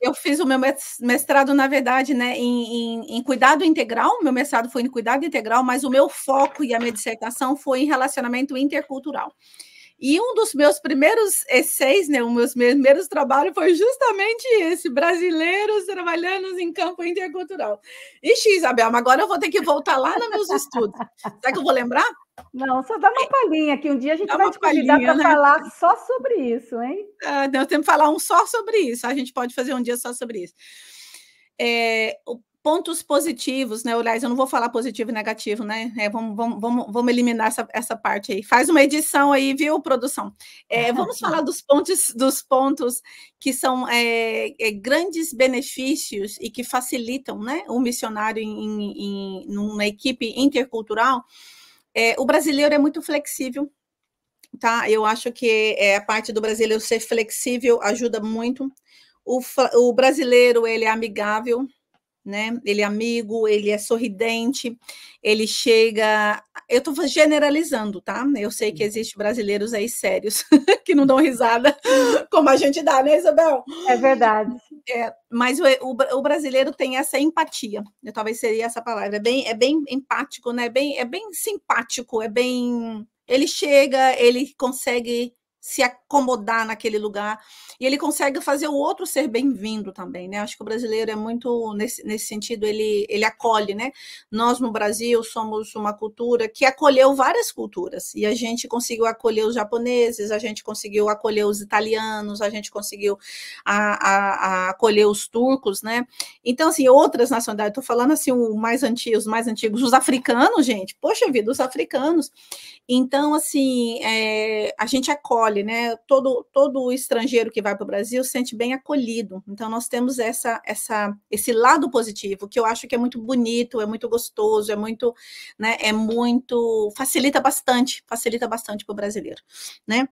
eu fiz o meu mestrado, na verdade, né, em, em, em cuidado integral. Meu mestrado foi em cuidado integral, mas o meu foco e a minha dissertação foi em relacionamento intercultural. E um dos meus primeiros essays, né, um dos meus primeiros trabalhos foi justamente esse, brasileiros trabalhando em campo intercultural. Ixi, Isabel, mas agora eu vou ter que voltar lá nos meus estudos. Será que eu vou lembrar? Não, só dá uma é. palhinha, que um dia a gente dá vai te convidar para né? falar só sobre isso, hein? Ah, eu tenho que falar um só sobre isso, a gente pode fazer um dia só sobre isso. É, pontos positivos, né? Aliás, eu não vou falar positivo e negativo, né? É, vamos, vamos, vamos, vamos, eliminar essa, essa parte aí. Faz uma edição aí, viu, produção? É, vamos falar dos pontos, dos pontos que são é, é, grandes benefícios e que facilitam né, o missionário em, em equipe intercultural. É, o brasileiro é muito flexível, tá? Eu acho que é, a parte do brasileiro ser flexível ajuda muito. O, o brasileiro, ele é amigável, né? Ele é amigo, ele é sorridente, ele chega. Eu estou generalizando, tá? Eu sei que existem brasileiros aí sérios que não dão risada como a gente dá, né, Isabel? É verdade. É, mas o, o, o, brasileiro tem essa empatia. Eu né? talvez seria essa palavra. É bem, é bem empático, né? É bem, é bem simpático, é bem. Ele chega, ele consegue se acomodar naquele lugar. E ele consegue fazer o outro ser bem-vindo também, né? Acho que o brasileiro é muito nesse, nesse sentido, ele, ele acolhe, né? Nós no Brasil somos uma cultura que acolheu várias culturas, e a gente conseguiu acolher os japoneses, a gente conseguiu acolher os italianos, a gente conseguiu a, a, a acolher os turcos, né? Então, assim, outras nacionalidades, estou falando assim, o mais os mais antigos, os africanos, gente, poxa vida, os africanos. Então, assim, é, a gente acolhe, né? Todo, todo estrangeiro que vai para o Brasil sente bem acolhido. Então, nós temos essa, essa, esse lado positivo, que eu acho que é muito bonito, é muito gostoso, é muito, né? É muito. facilita bastante, facilita bastante para o brasileiro, né?